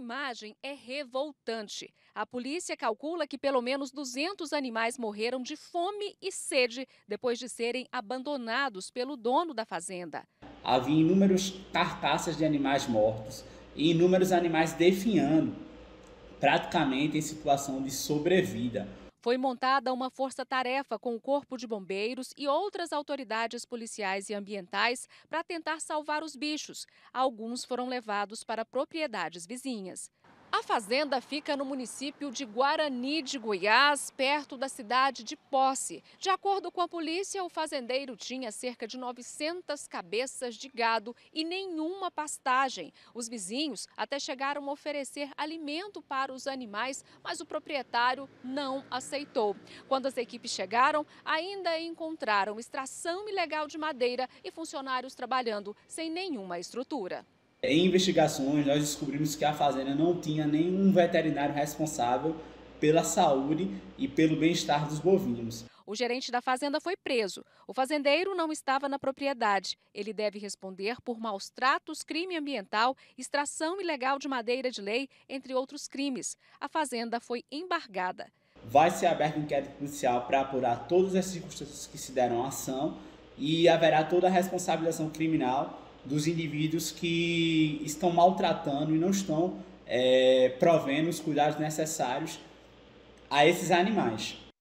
imagem é revoltante. A polícia calcula que pelo menos 200 animais morreram de fome e sede depois de serem abandonados pelo dono da fazenda. Havia inúmeros carcaças de animais mortos e inúmeros animais definhando, praticamente em situação de sobrevida. Foi montada uma força-tarefa com o Corpo de Bombeiros e outras autoridades policiais e ambientais para tentar salvar os bichos. Alguns foram levados para propriedades vizinhas. A fazenda fica no município de Guarani de Goiás, perto da cidade de Posse. De acordo com a polícia, o fazendeiro tinha cerca de 900 cabeças de gado e nenhuma pastagem. Os vizinhos até chegaram a oferecer alimento para os animais, mas o proprietário não aceitou. Quando as equipes chegaram, ainda encontraram extração ilegal de madeira e funcionários trabalhando sem nenhuma estrutura. Em investigações, nós descobrimos que a fazenda não tinha nenhum veterinário responsável pela saúde e pelo bem-estar dos bovinos. O gerente da fazenda foi preso. O fazendeiro não estava na propriedade. Ele deve responder por maus tratos, crime ambiental, extração ilegal de madeira de lei, entre outros crimes. A fazenda foi embargada. Vai ser aberto um inquérito policial para apurar todas as circunstâncias que se deram à ação e haverá toda a responsabilização criminal dos indivíduos que estão maltratando e não estão é, provendo os cuidados necessários a esses animais.